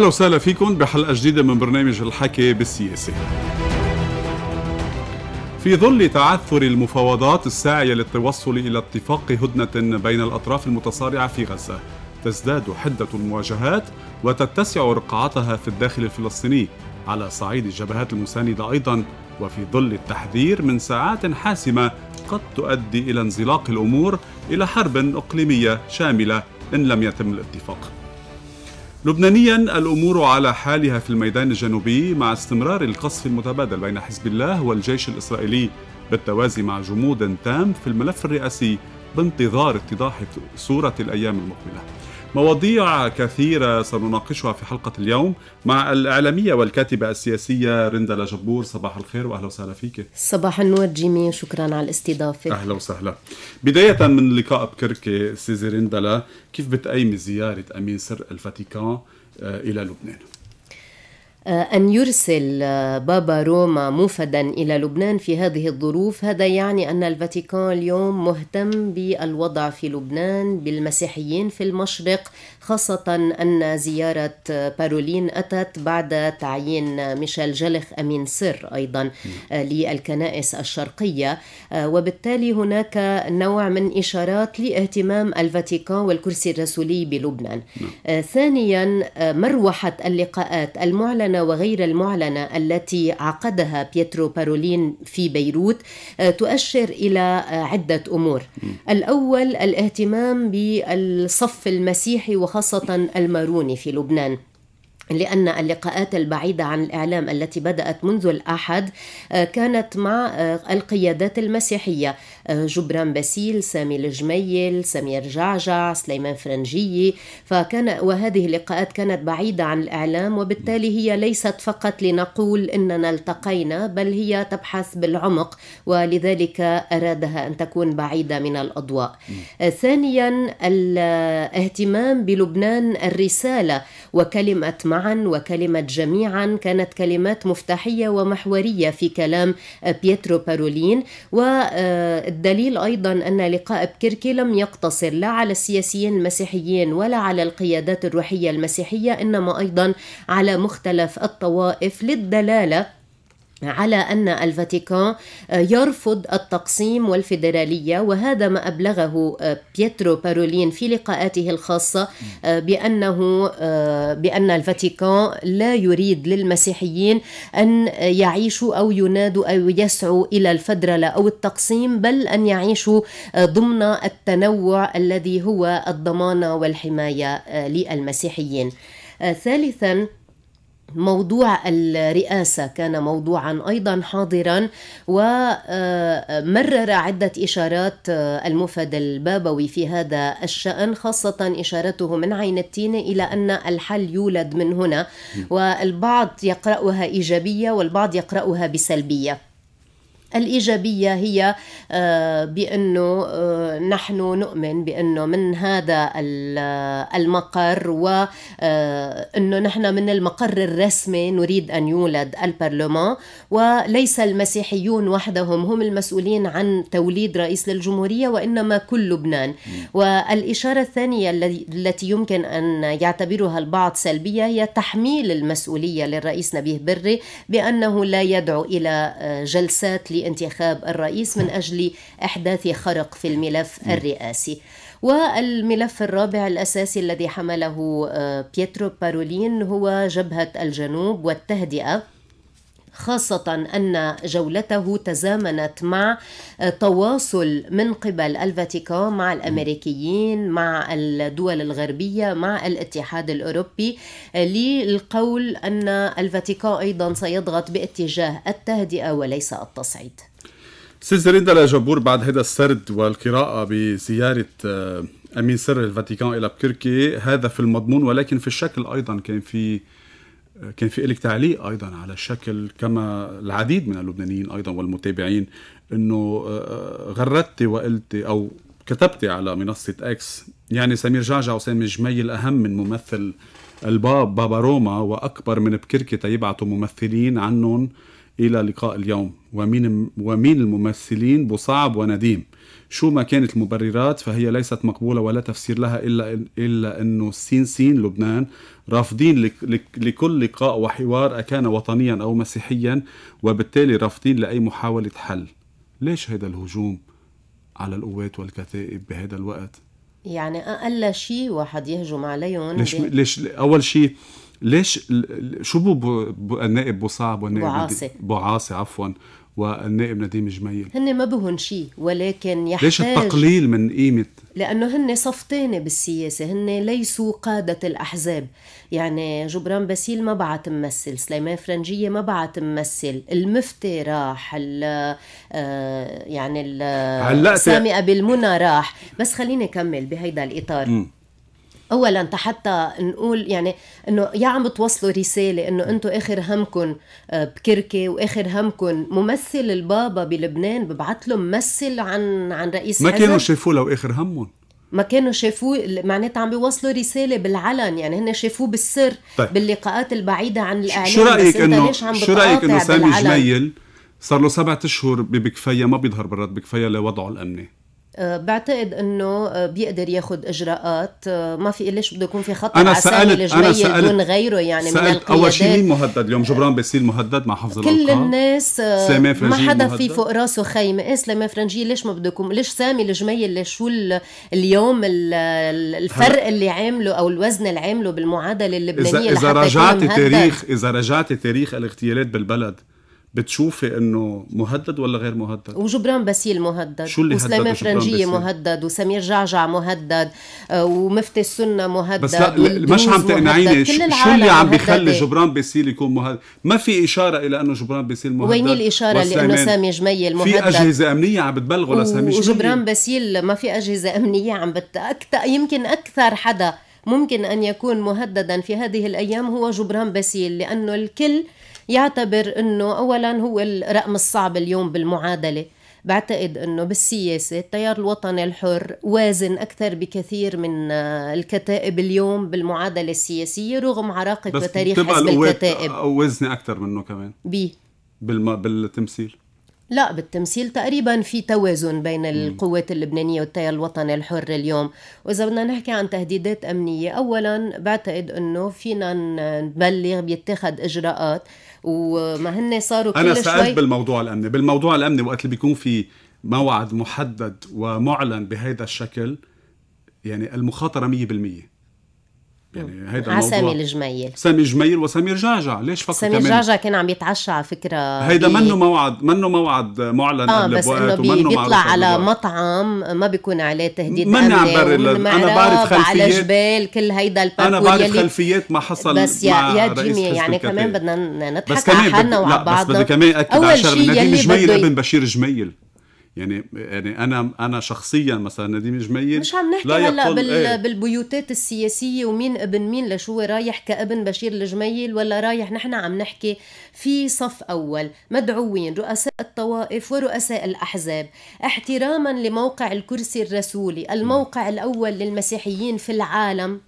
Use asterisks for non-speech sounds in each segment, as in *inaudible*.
أهلا وسهلا فيكم بحلقة جديدة من برنامج الحكي بالسياسة في ظل تعثر المفاوضات الساعية للتوصل إلى اتفاق هدنة بين الأطراف المتصارعة في غزة تزداد حدة المواجهات وتتسع رقعتها في الداخل الفلسطيني على صعيد الجبهات المساندة أيضا وفي ظل التحذير من ساعات حاسمة قد تؤدي إلى انزلاق الأمور إلى حرب إقليمية شاملة إن لم يتم الاتفاق لبنانيا الامور على حالها في الميدان الجنوبي مع استمرار القصف المتبادل بين حزب الله والجيش الاسرائيلي بالتوازي مع جمود تام في الملف الرئاسي بانتظار اتضاح صوره الايام المقبله مواضيع كثيرة سنناقشها في حلقة اليوم مع الإعلامية والكاتبة السياسية رندا جبور صباح الخير وأهلا وسهلا فيك صباح النور جيمي شكرا على الاستضافة أهلا وسهلا بداية من لقاء بكركي سيزي رندلا كيف بتقيم زيارة أمين سر الفاتيكان آه، إلى لبنان؟ آه، أن يرسل آه، بابا روما موفدا إلى لبنان في هذه الظروف هذا يعني أن الفاتيكان اليوم مهتم بالوضع في لبنان بالمسيحيين في المشرق خاصة أن زيارة آه، بارولين أتت بعد تعيين ميشيل جلخ أمين سر أيضا للكنائس الشرقية وبالتالي هناك نوع من إشارات لاهتمام الفاتيكان والكرسي الرسولي بلبنان نعم. ثانيا مروحة اللقاءات المعلنة المعلنة وغير المعلنة التي عقدها بيترو بارولين في بيروت آه، تؤشر إلى آه، عدة أمور الأول الاهتمام بالصف المسيحي وخاصة الماروني في لبنان لأن اللقاءات البعيدة عن الإعلام التي بدأت منذ الأحد آه، كانت مع آه، القيادات المسيحية آه، جبران باسيل، سامي الجميل، سمير جعجع، سليمان فرنجي فكان وهذه اللقاءات كانت بعيدة عن الإعلام وبالتالي هي ليست فقط لنقول إننا التقينا بل هي تبحث بالعمق ولذلك أرادها أن تكون بعيدة من الأضواء. ثانيا الاهتمام بلبنان الرسالة وكلمة مع معا وكلمة جميعا كانت كلمات مفتاحية ومحورية في كلام بيترو بارولين والدليل أيضا أن لقاء بكيركي لم يقتصر لا على السياسيين المسيحيين ولا على القيادات الروحية المسيحية إنما أيضا على مختلف الطوائف للدلالة على ان الفاتيكان آه، يرفض التقسيم والفيدراليه وهذا ما ابلغه آه، بيترو بارولين في لقاءاته الخاصه آه، بانه بان الفاتيكان لا يريد للمسيحيين ان يعيشوا او ينادوا او يسعوا الى الفدرله او التقسيم بل ان يعيشوا ضمن التنوع الذي هو الضمانه والحمايه للمسيحيين ثالثا موضوع الرئاسة كان موضوعا أيضا حاضرا ومرر آه، عدة إشارات آه، المفد البابوي في هذا الشأن خاصة إشارته من عين التين إلى أن الحل يولد من هنا والبعض يقرأها إيجابية والبعض يقرأها بسلبية الإيجابية هي آه، بأنه آه، نحن نؤمن بأنه من هذا آه، المقر وأنه نحن من المقر الرسمي نريد أن يولد البرلمان وليس المسيحيون وحدهم هم المسؤولين عن توليد رئيس للجمهورية وإنما كل لبنان والإشارة الثانية التي يمكن أن يعتبرها البعض سلبية هي تحميل المسؤولية للرئيس نبيه بري بأنه لا يدعو إلى جلسات انتخاب الرئيس من أجل إحداث خرق في الملف الرئاسي والملف الرابع الأساسي الذي حمله آه، بيترو بارولين هو جبهة الجنوب والتهدئة خاصة أن جولته تزامنت مع تواصل من قبل الفاتيكان مع الأمريكيين مع الدول الغربية مع الاتحاد الأوروبي للقول أن الفاتيكان أيضا سيضغط باتجاه التهدئة وليس التصعيد سيد زريندا جابور بعد هذا السرد والقراءة بزيارة آه، أمين سر الفاتيكان إلى بكركي هذا في المضمون ولكن في الشكل أيضا كان في كان في لك تعليق ايضا على الشكل كما العديد من اللبنانيين ايضا والمتابعين انه آه، غردتي وقلتي او كتبتي على منصه اكس يعني سمير جعجع وسامي جميل اهم من ممثل الباب بابا روما واكبر من بكركي تيبعتوا ممثلين عنهم الى لقاء اليوم ومين ومين الممثلين بصعب ونديم شو ما كانت المبررات فهي ليست مقبولة ولا تفسير لها إلا, إلا أنه سين سين لبنان رافضين لكل لقاء وحوار أكان وطنيا أو مسيحيا وبالتالي رافضين لأي محاولة حل ليش هذا الهجوم على القوات والكتائب بهذا الوقت؟ يعني أقل شيء واحد يهجم عليهم ليش, بي... ليش أول شيء ليش شو بو النائب بو صعب والنائب بو عاصي بو عاصي عفوا والنائب نديم جميل هن ما بهن شيء ولكن يحتاج ليش التقليل من قيمة لأنه هن صف بالسياسة هن ليسوا قادة الأحزاب يعني جبران باسيل ما بعت ممثل سليمان فرنجية ما بعت ممثل المفتي راح ال آه، يعني ال سامي أبي المنى راح بس خليني أكمل بهيدا الإطار م. اولا حتى نقول يعني انه يا عم توصلوا رساله انه انتم اخر همكم آه، بكركي واخر همكم ممثل البابا بلبنان ببعث له ممثل عن عن رئيس ما كانوا شافوه لو اخر همهم ما كانوا شافوه معناتها عم بيوصلوا رساله بالعلن يعني هن شافوه بالسر طيب. باللقاءات البعيده عن الاعلام شو رايك انه شو رايك انه سامي جميل صار له سبعة اشهر ببكفيه ما بيظهر برات بكفيه لوضعه الامني آه، بعتقد انه آه، بيقدر ياخذ اجراءات آه، ما في ليش بده يكون في خط انا سالت انا سالت دون غيره يعني سألت من سألت اول شيء مين مهدد اليوم جبران باسيل مهدد مع حفظ كل الألقاب. الناس سامي ما حدا في فوق راسه خيمه ايه سلامي فرنجي ليش ما بده يكون ليش سامي الجميل شو اليوم الفرق اللي عامله او الوزن اللي عامله بالمعادله اللبنانيه اذا, إذا رجعت تاريخ اذا رجعت تاريخ الاغتيالات بالبلد بتشوفي انه مهدد ولا غير مهدد؟ وجبران باسيل مهدد شو اللي وسليمان فرنجيه مهدد وسمير جعجع مهدد آه، ومفتي السنه مهدد بس لا مش عم تقنعيني شو اللي عم بيخلي جبران باسيل يكون مهدد؟ ما في اشاره الى انه جبران باسيل مهدد وين الاشاره لانه سامي جميل مهدد في اجهزه امنيه عم بتبلغه لسامي جميل وجبران باسيل ما في اجهزه امنيه عم بت... يمكن اكثر حدا ممكن أن يكون مهددا في هذه الأيام هو جبران باسيل لأنه الكل يعتبر أنه أولا هو الرقم الصعب اليوم بالمعادلة بعتقد انه بالسياسه التيار الوطني الحر وازن اكثر بكثير من آه، الكتائب اليوم بالمعادله السياسيه رغم عراقه وتاريخ حزب الكتائب وزن اكثر منه كمان بي بالتمثيل لا بالتمثيل تقريبا في توازن بين القوات اللبنانية والتيار الوطني الحر اليوم وإذا بدنا نحكي عن تهديدات أمنية أولا بعتقد أنه فينا نبلغ بيتخذ إجراءات وما هن صاروا كل أنا سألت شوي بالموضوع الأمني بالموضوع الأمني وقت اللي بيكون في موعد محدد ومعلن بهذا الشكل يعني المخاطرة 100% يعني هيدا على سامي الجميل سامي الجميل وسمير جعجع ليش فقط سمير جعجع كان عم يتعشى على فكره هيدا بي... منه موعد منه موعد معلن اه بس انه بي... بيطلع على مطعم ما بيكون عليه تهديد من عم برر انا بعرف خلفيات على جبال كل هيدا الباركور انا بعرف يلي... خلفيات ما حصل بس يا مع يا جيمي يعني كمان بدنا نضحك على حالنا وعلى بعضنا بس بدي كمان اكد على شغله نديم جميل ابن بشير جميل يعني يعني انا انا شخصيا مثلا نديم جميل مش عم نحكي لا هلا بال ايه؟ بالبيوتات السياسيه ومين ابن مين لشو رايح كابن بشير الجميل ولا رايح نحن عم نحكي في صف اول مدعوين رؤساء الطوائف ورؤساء الاحزاب احتراما لموقع الكرسي الرسولي الموقع الاول للمسيحيين في العالم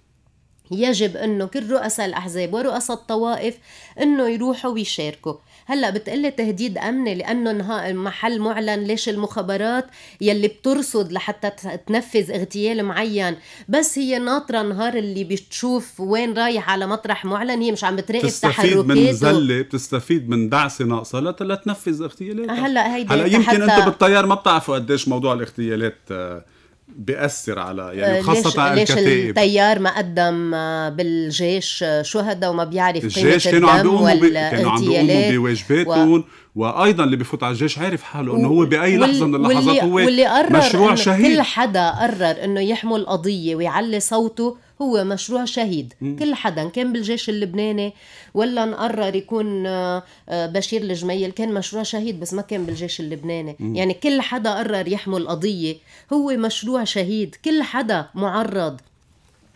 يجب انه كل رؤساء الاحزاب ورؤساء الطوائف انه يروحوا ويشاركوا هلا بتقلي تهديد امني لانه نهاء محل معلن ليش المخابرات يلي بترصد لحتى تنفذ اغتيال معين بس هي ناطره نهار اللي بتشوف وين رايح على مطرح معلن هي مش عم بتراقب تحركاته بتستفيد من زله بتستفيد من دعسه ناقصه لتنفذ اغتيالات هلا هيدي هلا يمكن حتى... انت بالطيار ما بتعرفوا قديش موضوع الاغتيالات آه، بيأثر على يعني آه، خاصة ليش, ليش التيار ما قدم آه، بالجيش آه، شهداء وما بيعرف الجيش كانوا عم بيقوموا بي... كانوا عم بيقوموا بواجباتهم و... وايضا اللي بفوت على الجيش عارف حاله انه هو باي لحظه من اللحظات واللي هو واللي قرر مشروع شهيد كل حدا قرر انه يحمل قضيه ويعلي صوته هو مشروع شهيد م. كل حدا كان بالجيش اللبناني ولا نقرر يكون آه، آه، بشير الجميل كان مشروع شهيد بس ما كان بالجيش اللبناني م. يعني كل حدا قرر يحمل قضية هو مشروع شهيد كل حدا معرض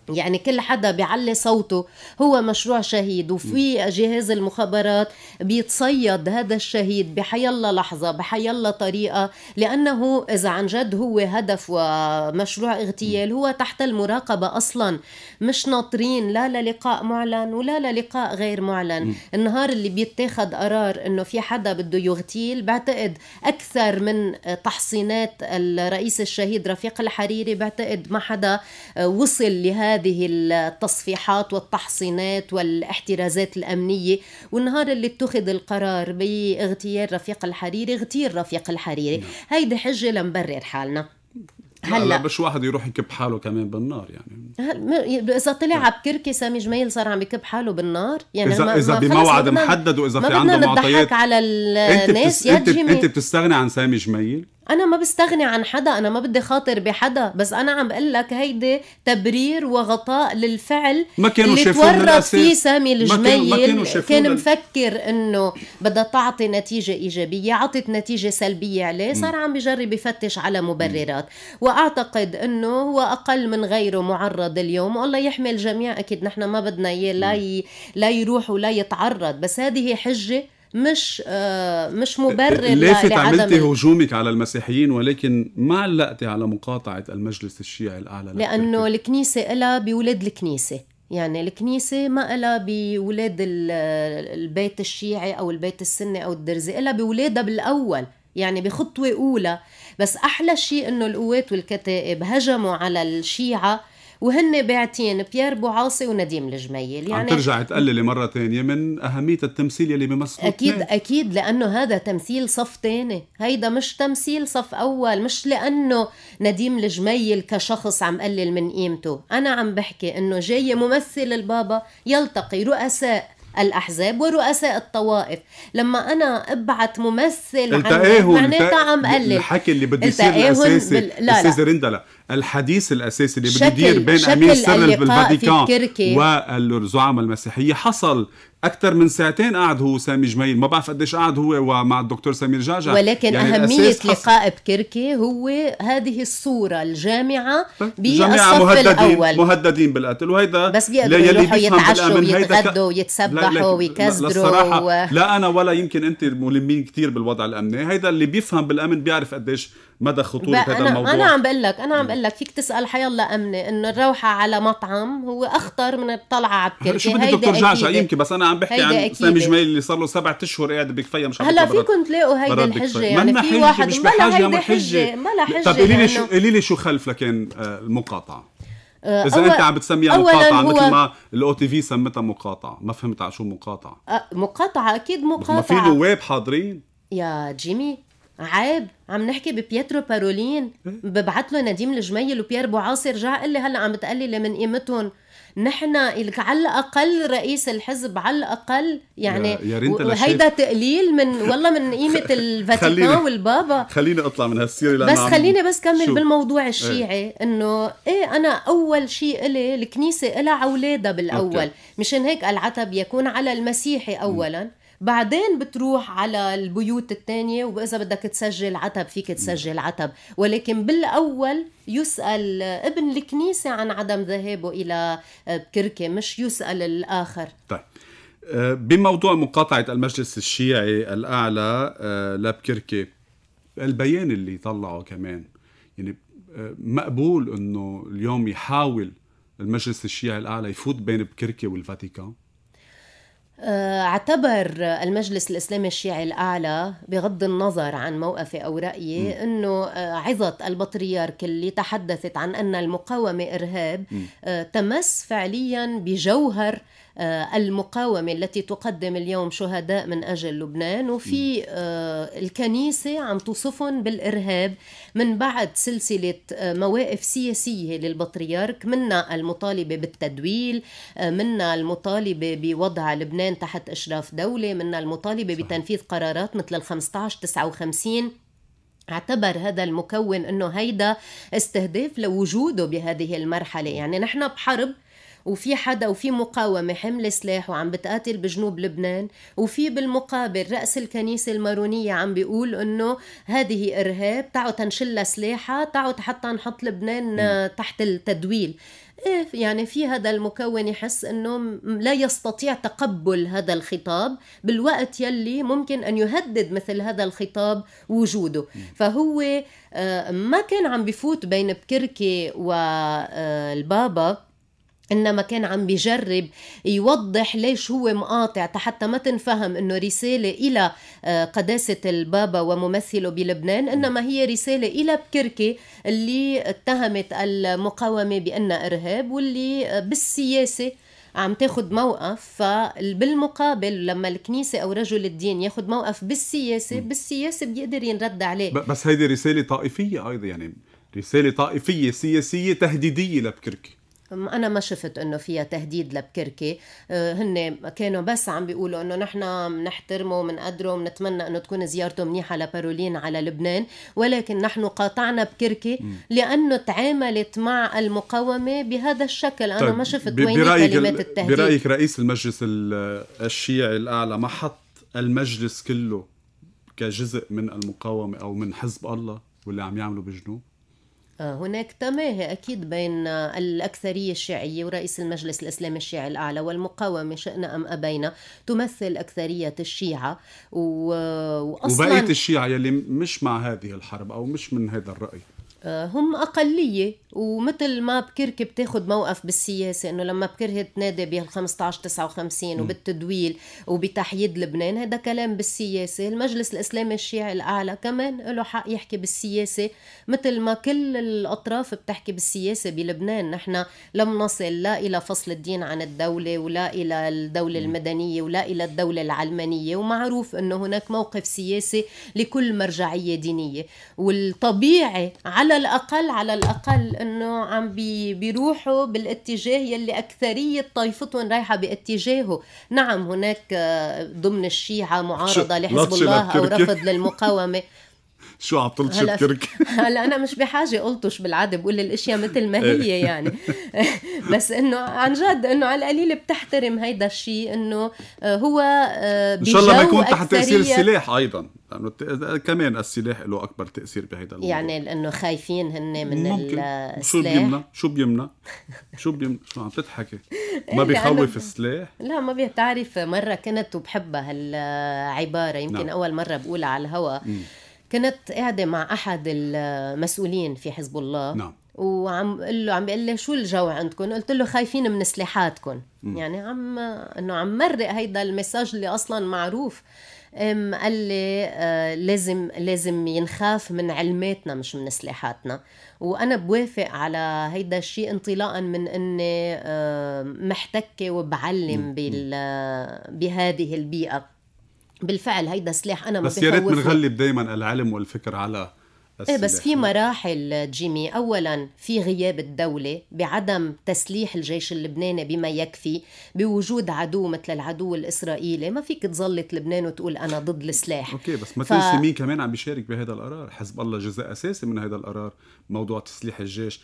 يعني كل حدا بيعلي صوته هو مشروع شهيد وفي جهاز المخابرات بيتصيد هذا الشهيد بحيلا لحظة بحيلا طريقة لأنه إذا عن جد هو هدف ومشروع اغتيال هو تحت المراقبة أصلا مش ناطرين لا للقاء معلن ولا للقاء غير معلن النهار اللي بيتاخد قرار أنه في حدا بده يغتيل بعتقد أكثر من تحصينات الرئيس الشهيد رفيق الحريري بعتقد ما حدا وصل لهذا هذه التصفيحات والتحصينات والاحترازات الأمنية والنهار اللي اتخذ القرار باغتيال رفيق الحريري اغتيل رفيق الحريري نعم. هيدي حجة لنبرر حالنا هلا مش واحد يروح يكب حاله كمان بالنار يعني اذا طلع نعم. عبكركي سامي جميل صار عم يكب حاله بالنار يعني اذا اذا بموعد محدد واذا في عنده معطيات على الناس انت, بتس... انت, انت بتستغني عن سامي جميل انا ما بستغني عن حدا انا ما بدي خاطر بحدا بس انا عم بقول لك هيدي تبرير وغطاء للفعل ما كانوا اللي تورط فيه سامي الجميل ما كانوا كان مفكر انه بدها تعطي نتيجه ايجابيه عطت نتيجه سلبيه عليه صار عم بجرب يفتش على مبررات واعتقد انه هو اقل من غيره معرض اليوم والله يحمي الجميع اكيد نحن ما بدنا اياه لا لا يروح ولا يتعرض بس هذه حجه مش آه، مش مبرر لافت عملتي هجومك على المسيحيين ولكن ما علقتي على مقاطعه المجلس الشيعي الاعلى لانه الكنيسه إلها بولاد الكنيسه يعني الكنيسة ما إلها بولاد البيت الشيعي أو البيت السني أو الدرزي إلها بولادها بالأول يعني بخطوة أولى بس أحلى شيء إنه القوات والكتائب هجموا على الشيعة وهن باعتين بيير بوعاصي ونديم الجميل يعني عم ترجع تقللي مره ثانيه من اهميه التمثيل يلي بمصر اكيد تنين. اكيد لانه هذا تمثيل صف ثاني هيدا مش تمثيل صف اول مش لانه نديم الجميل كشخص عم قلل من قيمته انا عم بحكي انه جاي ممثل البابا يلتقي رؤساء الاحزاب ورؤساء الطوائف لما انا ابعت ممثل عن معناتها عم قلل الحكي اللي بده يصير الاساسي بال... لا لا الحديث الاساسي اللي بده يدير بين امير سر بالفاتيكان والزعماء المسيحيه حصل اكثر من ساعتين قعد هو سامي جميل ما بعرف قديش قعد هو ومع الدكتور سمير جعجع ولكن يعني اهميه لقاء بكركي هو هذه الصوره الجامعه طيب. بالصف مهددين الاول مهددين بالقتل وهيدا بس يروحوا يتعشوا ويتغدوا ويتسبحوا ويكسروا لا, و... لا انا ولا يمكن انت ملمين كثير بالوضع الامني هيدا اللي بيفهم بالامن بيعرف قديش مدى خطوره هذا الموضوع انا عم بقول لك انا عم بقول لك فيك تسال حيالله امنه انه الروحه على مطعم هو اخطر من الطلعه على الكركي شو بدك دكتور جعجع يمكن بس انا عم بحكي عن سامي جميل اللي صار له سبع اشهر قاعد بكفيا مش عم هلا فيكم تلاقوا هيدي الحجه يعني في حجة واحد مش بحاجه ما حجه ما لا حجه طب قولي لي يعني. شو قولي لي شو خلف لكان آه، المقاطعه آه، اذا انت عم بتسميها مقاطعه مثل ما الاو تي في سمتها مقاطعه ما فهمت على شو مقاطعه آه، مقاطعه اكيد مقاطعه ما في نواب حاضرين يا جيمي عيب عم نحكي ببيترو بارولين إيه؟ ببعث له نديم الجميل وبيير بوعاصي رجع قال لي هلا عم تقلل من قيمتهم نحن على الاقل رئيس الحزب على الاقل يعني يا هيدا تقليل من والله من قيمه الفاتيكان والبابا خليني اطلع من هالسيره بس خليني بس كمل بالموضوع إيه. الشيعي ايه؟ انه ايه انا اول شيء الي الكنيسه الها اولادها بالاول أوكي. مشان هيك العتب يكون على المسيحي اولا م. بعدين بتروح على البيوت الثانية وإذا بدك تسجل عتب فيك تسجل عتب ولكن بالأول يسأل ابن الكنيسة عن عدم ذهابه إلى آه، كركة مش يسأل الآخر طيب آه، بموضوع مقاطعة المجلس الشيعي الأعلى آه، لبكركي البيان اللي طلعه كمان يعني مقبول انه اليوم يحاول المجلس الشيعي الاعلى يفوت بين بكركي والفاتيكان آه، اعتبر المجلس الإسلامي الشيعي الأعلى بغض النظر عن موقفي أو رأيي أنه آه، عظة البطريرك اللي تحدثت عن أن المقاومة إرهاب آه، تمس فعليا بجوهر آه، المقاومة التي تقدم اليوم شهداء من أجل لبنان وفي آه، الكنيسة عم توصفهم بالإرهاب من بعد سلسلة آه، مواقف سياسية للبطريرك منا المطالبة بالتدويل منا المطالبة بوضع لبنان تحت إشراف دولة منا المطالبة بتنفيذ قرارات مثل ال 15 59 اعتبر هذا المكون انه هيدا استهداف لوجوده بهذه المرحله يعني نحن بحرب وفي حدا وفي مقاومة حمل سلاح وعم بتقاتل بجنوب لبنان وفي بالمقابل رأس الكنيسة المارونية عم بيقول انه هذه ارهاب تعوا تنشلها سلاحها تعوا حتى نحط لبنان م. تحت التدويل إيه يعني في هذا المكون يحس انه لا يستطيع تقبل هذا الخطاب بالوقت يلي ممكن ان يهدد مثل هذا الخطاب وجوده فهو آه، ما كان عم بفوت بين بكركي والبابا آه، انما كان عم بيجرب يوضح ليش هو مقاطع حتى ما تنفهم انه رساله الى آه، قداسه البابا وممثله بلبنان انما هي رساله الى بكركي اللي اتهمت المقاومه بانها ارهاب واللي آه، بالسياسه عم تاخد موقف فبالمقابل لما الكنيسة أو رجل الدين ياخد موقف بالسياسة بالسياسة بيقدر ينرد عليه بس هيدي رسالة طائفية أيضا يعني رسالة طائفية سياسية تهديدية لبكركي انا ما شفت انه فيها تهديد لبكركي أه، هن كانوا بس عم بيقولوا انه نحن بنحترمه وبنقدره وبنتمنى انه تكون زيارته منيحه لبارولين على لبنان ولكن نحن قاطعنا بكركي لانه تعاملت مع المقاومه بهذا الشكل انا طيب ما شفت وين كلمات التهديد برايك رئيس المجلس الشيعي الاعلى ما حط المجلس كله كجزء من المقاومه او من حزب الله واللي عم يعملوا بجنوب آه، هناك تماهي أكيد بين آه، الأكثرية الشيعية ورئيس المجلس الإسلامي الشيعي الأعلى والمقاومة شئنا أم أبينا تمثل أكثرية الشيعة و... وأصلا وبقية الشيعة يلي مش مع هذه الحرب أو مش من هذا الرأي آه، هم أقلية ومثل ما بكركي بتاخد موقف بالسياسة إنه لما بكره تنادي بال 15 59 وبالتدويل وبتحييد لبنان هذا كلام بالسياسة المجلس الإسلامي الشيعي الأعلى كمان له حق يحكي بالسياسة مثل ما كل الأطراف بتحكي بالسياسة بلبنان نحن لم نصل لا إلى فصل الدين عن الدولة ولا إلى الدولة المدنية ولا إلى الدولة العلمانية ومعروف إنه هناك موقف سياسي لكل مرجعية دينية والطبيعي على على الاقل على الاقل انه عم بيروحوا بالاتجاه يلي اكثريه طائفتهم رايحه باتجاهه نعم هناك ضمن الشيعه معارضه لحزب الله او رفض للمقاومه *laughs* شو عم تلطش بكرك *laughs* هلا انا مش بحاجه الطش بالعاده بقول الاشياء مثل ما إيه. هي يعني *laughs* بس انه عن جد انه على القليل بتحترم هيدا الشيء انه آه، هو آه، ان شاء الله ما يكون تحت تاثير السلاح ايضا لانه كمان السلاح له اكبر تاثير بهيدا الموضوع يعني لانه خايفين هن من ممكن. السلاح شو بيمنع شو بيمنع شو بيمنع شو عم تضحكي *laughs* ما إيه، بيخوف السلاح لا ما بتعرف مره كنت وبحبها هالعباره يمكن نعم. اول مره بقولها على الهواء كنت قاعده مع احد المسؤولين في حزب الله نعم وعم قل له عم بيقول لي شو الجو عندكم؟ قلت له خايفين من سلاحاتكم، يعني عم انه عم مرق هيدا المساج اللي اصلا معروف أم قال لي آه لازم لازم ينخاف من علماتنا مش من سلاحاتنا وانا بوافق على هيدا الشيء انطلاقا من اني آه محتكه وبعلم بهذه البيئه بالفعل هيدا سلاح انا ما بس يا ريت بنغلب دائما العلم والفكر على السلاح. ايه بس في مراحل جيمي اولا في غياب الدوله بعدم تسليح الجيش اللبناني بما يكفي بوجود عدو مثل العدو الاسرائيلي ما فيك تظلت لبنان وتقول انا ضد السلاح اوكي بس ما ف... تنسي مين كمان عم بيشارك بهذا القرار حزب الله جزء اساسي من هذا القرار موضوع تسليح الجيش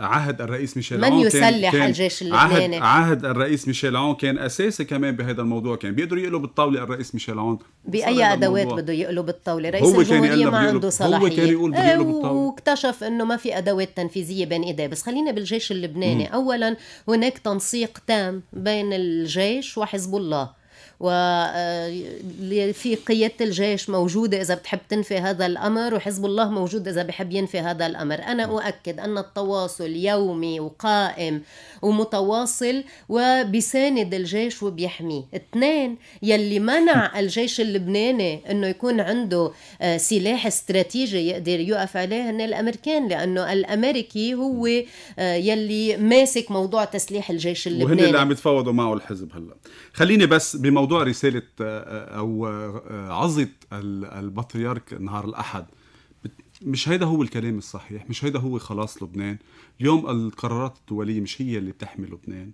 عهد الرئيس ميشيل من يسلح الجيش اللبناني عهد, عهد الرئيس ميشيل عون كان اساسي كمان بهذا الموضوع كان بيقدروا يقلب الطاوله الرئيس ميشيل عون باي ادوات بده يقلب الطاوله رئيس هو الجمهوريه ما عنده صلاحيه هو كان يقول بده يقلب الطاوله إيه، واكتشف انه ما في ادوات تنفيذيه بين ايديه بس خلينا بالجيش اللبناني م. اولا هناك تنسيق تام بين الجيش وحزب الله وفي آه، قيادة الجيش موجودة إذا بتحب تنفي هذا الأمر وحزب الله موجود إذا بحب ينفي هذا الأمر أنا نعم. أؤكد أن التواصل يومي وقائم ومتواصل وبساند الجيش وبيحميه اثنين يلي منع *laughs* الجيش اللبناني أنه يكون عنده آه، سلاح استراتيجي يقدر يقف عليه هن الأمريكان لأنه الأمريكي هو نعم. آه، يلي ماسك موضوع تسليح الجيش اللبناني وهن اللي عم يتفاوضوا معه الحزب هلا خليني بس بموضوع موضوع رسالة آه، آه، أو آه، عظة البطريرك نهار الأحد مش هيدا هو الكلام الصحيح مش هيدا هو خلاص لبنان اليوم القرارات الدولية مش هي اللي بتحمي لبنان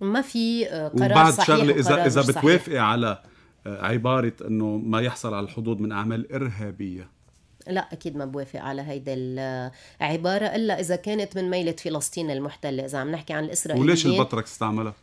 ما في قرار وبعد صحيح شغلة إذا, إذا بتوافقي على عبارة أنه ما يحصل على الحدود من أعمال إرهابية لا اكيد ما بوافق على هيدي العباره الا اذا كانت من ميله فلسطين المحتله اذا عم نحكي عن الاسرائيليين وليش البطرك استعملها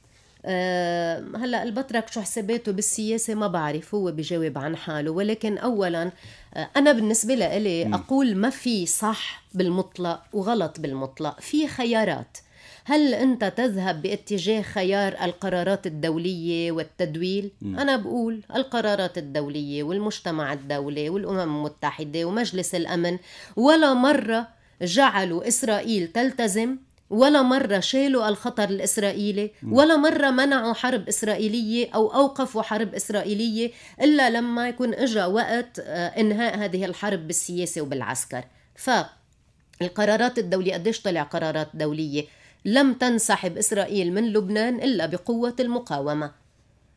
آه، هلا البطرك شو حساباته بالسياسه ما بعرف هو بجاوب عن حاله ولكن اولا آه، انا بالنسبه لإلي اقول ما في صح بالمطلق وغلط بالمطلق في خيارات هل انت تذهب باتجاه خيار القرارات الدوليه والتدويل م. انا بقول القرارات الدوليه والمجتمع الدولي والامم المتحده ومجلس الامن ولا مره جعلوا اسرائيل تلتزم ولا مرة شالوا الخطر الإسرائيلي ولا مرة منعوا حرب إسرائيلية أو أوقفوا حرب إسرائيلية إلا لما يكون إجا وقت آه، إنهاء هذه الحرب بالسياسة وبالعسكر فالقرارات الدولية قديش طلع قرارات دولية لم تنسحب إسرائيل من لبنان إلا بقوة المقاومة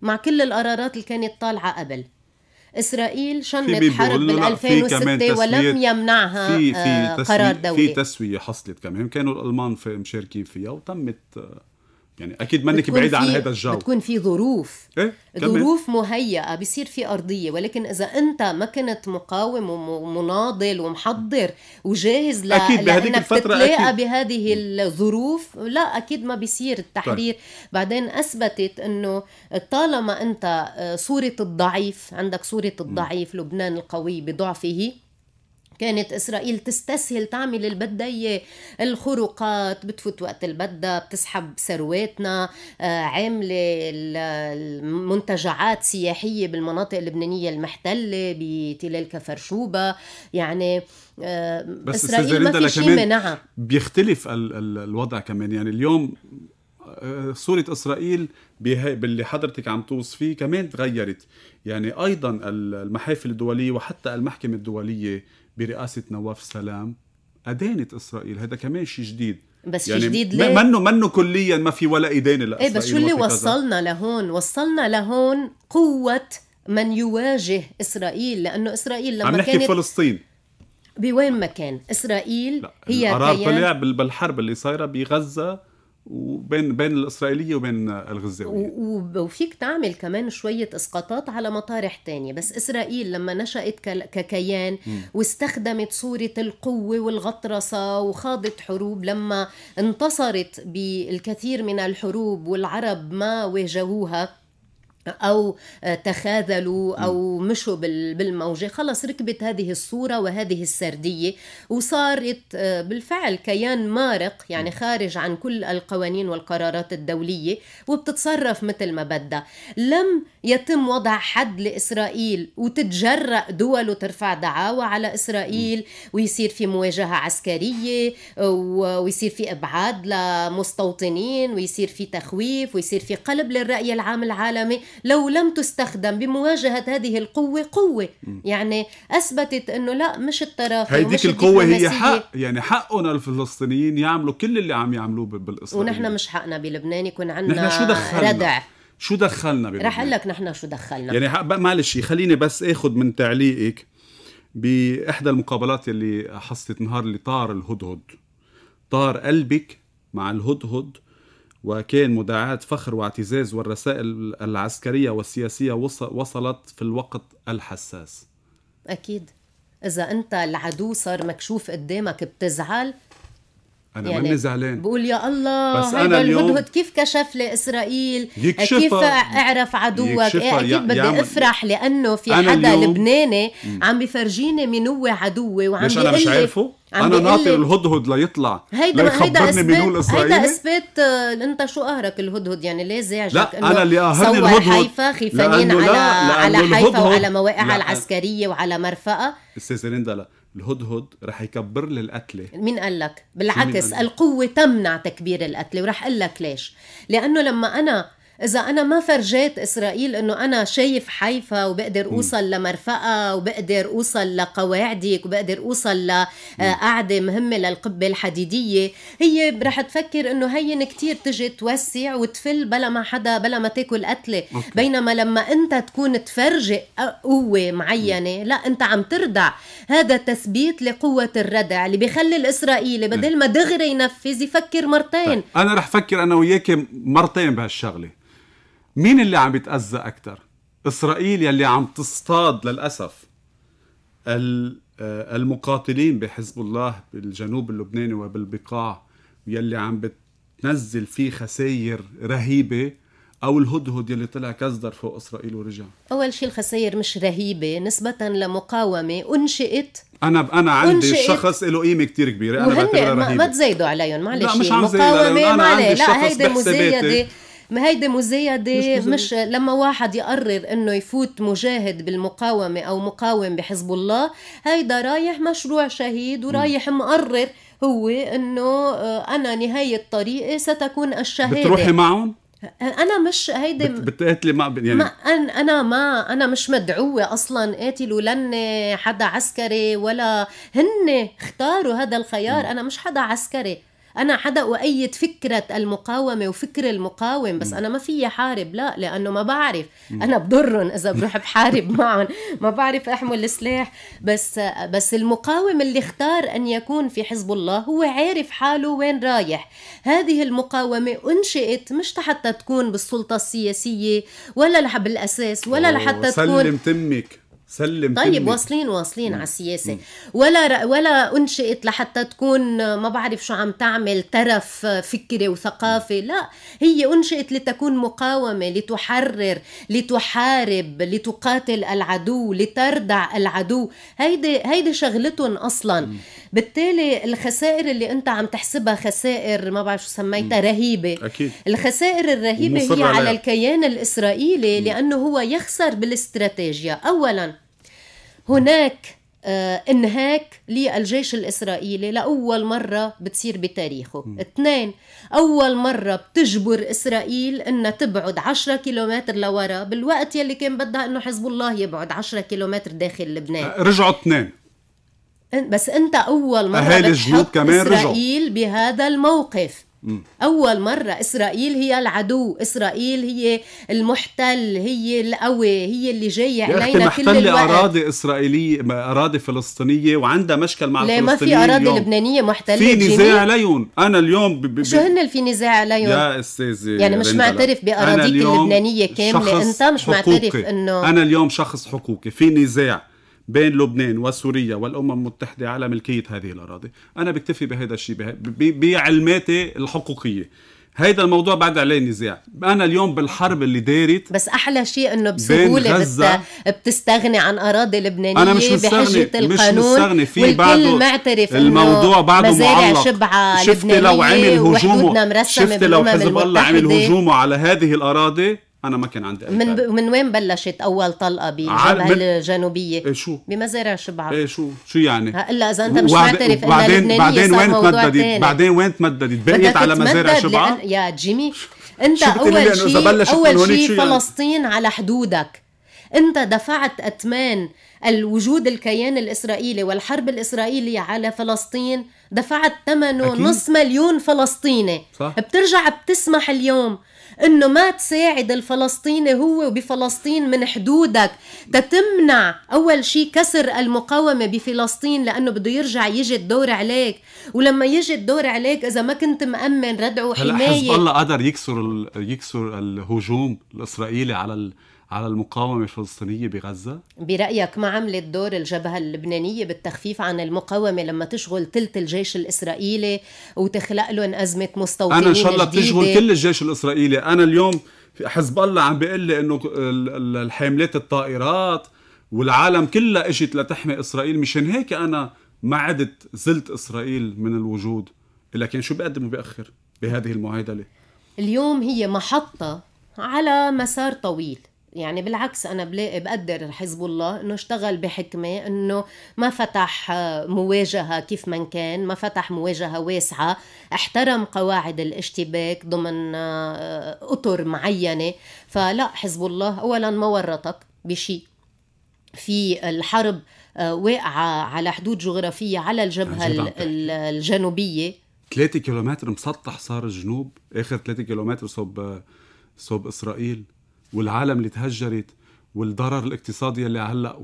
مع كل القرارات اللي كانت طالعة قبل اسرائيل شنت حرب بال 2006 ولم يمنعها في في آه، قرار دولي في تسويه حصلت كمان كانوا الالمان في مشاركين فيها وتمت آه، يعني اكيد منك بعيد عن هذا الجو بتكون في ظروف إيه؟ ظروف مهيئه بصير في ارضيه ولكن اذا انت ما كنت مقاوم ومناضل ومحضر وجاهز ل... أكيد لانك الفترة تتلاقى أكيد. بهذه الظروف لا اكيد ما بيصير التحرير طيب. بعدين اثبتت انه طالما انت آه، صوره الضعيف عندك صوره الضعيف م. لبنان القوي بضعفه كانت اسرائيل تستسهل تعمل اللي بدها اياه الخروقات بتفوت وقت اللي بدها بتسحب ثرواتنا آه، عامله المنتجعات سياحيه بالمناطق اللبنانيه المحتله بتلال كفرشوبه يعني آه، بس اسرائيل ما في شيء منعها بيختلف ال ال الوضع كمان يعني اليوم آه، صورة إسرائيل باللي حضرتك عم توصفيه كمان تغيرت يعني أيضا المحافل الدولية وحتى المحكمة الدولية برئاسه نواف سلام ادانت اسرائيل هذا كمان شيء جديد بس يعني شيء جديد ليه؟ منه منه كليا ما في ولا ايدين لاسرائيل ايه بس شو اللي وصلنا لهون؟ وصلنا لهون قوه من يواجه اسرائيل لانه اسرائيل لما عم نحكي كانت فلسطين بوين ما كان اسرائيل لا. هي القرار طلع بالحرب اللي صايره بغزه وبين بين الاسرائيليه وبين الغزاويه وفيك تعمل كمان شويه اسقاطات على مطارح تانية بس اسرائيل لما نشات ككيان واستخدمت صوره القوه والغطرسه وخاضت حروب لما انتصرت بالكثير من الحروب والعرب ما واجهوها او آه، تخاذلوا او مشوا بالموجه خلص ركبت هذه الصوره وهذه السرديه وصارت آه، بالفعل كيان مارق يعني خارج عن كل القوانين والقرارات الدوليه وبتتصرف مثل ما بدها لم يتم وضع حد لإسرائيل وتتجرأ دول وترفع دعاوى على إسرائيل ويصير في مواجهة عسكرية ويصير في إبعاد لمستوطنين ويصير في تخويف ويصير في قلب للرأي العام العالمي لو لم تستخدم بمواجهة هذه القوة قوة يعني أثبتت أنه لا مش التراخي هيديك القوة هي حق يعني حقنا الفلسطينيين يعملوا كل اللي عم يعملوه بالإسرائيل ونحن مش حقنا بلبنان يكون عندنا ردع شو دخلنا رح اقول لك نحن شو دخلنا يعني معلش خليني بس اخذ من تعليقك باحدى المقابلات اللي حصلت نهار اللي طار الهدهد طار قلبك مع الهدهد وكان مداعاة فخر واعتزاز والرسائل العسكرية والسياسية وصلت في الوقت الحساس أكيد إذا أنت العدو صار مكشوف قدامك بتزعل انا يعني ماني زعلان بقول يا الله بس انا اليوم كيف كشف لي اسرائيل كيف اعرف عدوك إيه، يكشفها اكيد بدي يعمل افرح لانه في حدا لبناني عم بفرجيني من هو عدوي وعم ليش انا مش عارفه انا ناطر الهدهد ليطلع هيدا هيدا اثبات هيدا اثبات آه، انت شو قهرك الهدهد يعني ليه زعجك لا انا اللي قهرني الهدهد حيفا خيفانين على لا على حيفا وعلى مواقعها العسكريه وعلى مرفقه استاذ رندا لا الهدهد رح يكبر لي القتله مين قال لك بالعكس القوه تمنع تكبير القتله ورح اقول لك ليش لانه لما انا اذا انا ما فرجيت اسرائيل انه انا شايف حيفا وبقدر اوصل لمرفقه وبقدر اوصل لقواعدك وبقدر اوصل لقعده آه، مهمه للقبه الحديديه هي رح تفكر انه هين كتير تجي توسع وتفل بلا ما حدا بلا ما تاكل قتله بينما لما انت تكون تفرجئ قوه معينه لا انت عم تردع هذا تثبيت لقوه الردع اللي بيخلي الاسرائيلي بدل ما دغري ينفذ يفكر مرتين طيب. انا رح فكر انا وياك مرتين بهالشغله مين اللي عم يتأذى أكثر؟ إسرائيل يلي عم تصطاد للأسف آه، المقاتلين بحزب الله بالجنوب اللبناني وبالبقاع يلي عم بتنزل فيه خسائر رهيبه او الهدهد يلي طلع كزدر فوق اسرائيل ورجع اول شيء الخسائر مش رهيبه نسبه لمقاومه انشئت انا انا عندي أنشئت شخص له قيمه كتير كبيره انا بعتبرها رهيبه ما تزايدوا عليهم معلش لا مش عم مقاومه معلش لا هيدي مزايده ما هيدي مزايدة مش, مش لما واحد يقرر انه يفوت مجاهد بالمقاومة او مقاوم بحزب الله هيدا رايح مشروع شهيد ورايح مقرر هو انه آه، انا نهاية طريقي ستكون الشهادة بتروحي معهم؟ انا مش هيدي بتقاتلي مع يعني ما انا ما انا مش مدعوه اصلا قاتلوا لن حدا عسكري ولا هن اختاروا هذا الخيار انا مش حدا عسكري انا حدا اؤيد فكره المقاومه وفكر المقاوم بس م. انا ما فيي حارب لا لانه ما بعرف م. انا بضرهم اذا بروح بحارب *laughs* معهم ما بعرف احمل السلاح بس بس المقاوم اللي اختار ان يكون في حزب الله هو عارف حاله وين رايح هذه المقاومه انشئت مش حتى تكون بالسلطه السياسيه ولا بالاساس ولا لحتى تكون سلم تمك سلم طيب كلمة. واصلين واصلين مم. على السياسه مم. ولا ولا انشئت لحتى تكون ما بعرف شو عم تعمل ترف فكري وثقافي لا هي انشئت لتكون مقاومه لتحرر لتحارب لتقاتل العدو لتردع العدو هيدي هيدي شغلتهم اصلا مم. بالتالي الخسائر اللي انت عم تحسبها خسائر ما بعرف شو سميتها رهيبه أكيد. الخسائر الرهيبه هي على الكيان الاسرائيلي مم. لانه هو يخسر بالاستراتيجيا اولا هناك آه، انهاك للجيش الإسرائيلي لأول مرة بتصير بتاريخه م. اثنين أول مرة بتجبر إسرائيل أنها تبعد 10 كيلومتر لورا بالوقت يلي كان بدها أنه حزب الله يبعد 10 كيلومتر داخل لبنان آه، رجعوا اثنين بس أنت أول مرة أهالي الجنوب كمان إسرائيل بهذا الموقف أول مرة إسرائيل هي العدو إسرائيل هي المحتل هي القوي هي اللي جاية علينا كل الوقت أراضي إسرائيلية أراضي فلسطينية وعندها مشكل مع الفلسطينيين ما في أراضي اليوم. لبنانية محتلة في نزاع عليهم أنا اليوم ب... ب... شو هن في نزاع عليهم يا أستاذة يعني مش معترف بأراضيك اللبنانية كاملة أنت مش حقوقي. معترف إنه أنا اليوم شخص حقوقي في نزاع بين لبنان وسوريا والامم المتحده على ملكيه هذه الاراضي انا بكتفي بهذا الشيء بعلماتي الحقوقيه هيدا الموضوع بعد عليه نزاع انا اليوم بالحرب اللي دارت بس احلى شيء انه بسهوله غزة بتستغني عن اراضي لبنانيه أنا مش بحجه القانون مش مستغني في بعده معترف الموضوع بعده معلق شفت لو عمل هجومه شفت لو حزب الله عمل هجومه على هذه الاراضي انا ما كان عندي أي من ب... من وين بلشت اول طلقه بالجبهه من... الجنوبيه؟ ايه شو؟ بمزارع شبعه ايه شو؟ شو يعني؟ هلا اذا انت مش وعب... معترف إن بعدين وين تمددت؟ بعدين وين تمددت؟ بقيت على مزارع شبعه؟ لأن... يا جيمي انت اول شيء اول شيء يعني؟ فلسطين على حدودك انت دفعت اتمان الوجود الكيان الاسرائيلي والحرب الاسرائيليه على فلسطين دفعت ثمنه نص مليون فلسطيني صح. بترجع بتسمح اليوم انه ما تساعد الفلسطيني هو بفلسطين من حدودك تتمنع اول شيء كسر المقاومه بفلسطين لانه بده يرجع يجي الدور عليك ولما يجي الدور عليك اذا ما كنت مأمن ردع وحمايه هلا حزب الله قدر يكسر يكسر الهجوم الاسرائيلي على ال... على المقاومة الفلسطينية بغزة؟ برأيك ما عملت دور الجبهة اللبنانية بالتخفيف عن المقاومة لما تشغل ثلث الجيش الإسرائيلي وتخلق لهم أزمة مستوطنين أنا إن شاء الله بتشغل كل الجيش الإسرائيلي أنا اليوم حزب الله عم بيقول لي إنه الحاملات الطائرات والعالم كلها اجت لتحمي إسرائيل مشان هيك أنا ما عدت زلت إسرائيل من الوجود لكن شو بقدم وبأخر بهذه المعادلة اليوم هي محطة على مسار طويل يعني بالعكس انا بلاقي بقدر حزب الله انه اشتغل بحكمه انه ما فتح آه، مواجهه كيف ما كان ما فتح مواجهه واسعه احترم قواعد الاشتباك ضمن آه، اطر معينه فلا حزب الله اولا ما ورطك بشيء في الحرب آه، واقعه على حدود جغرافيه على الجبهه الجنوبيه 3 كيلومتر مسطح صار الجنوب اخر 3 كيلومتر صوب صوب اسرائيل والعالم اللي تهجرت والضرر الاقتصادي اللي هلا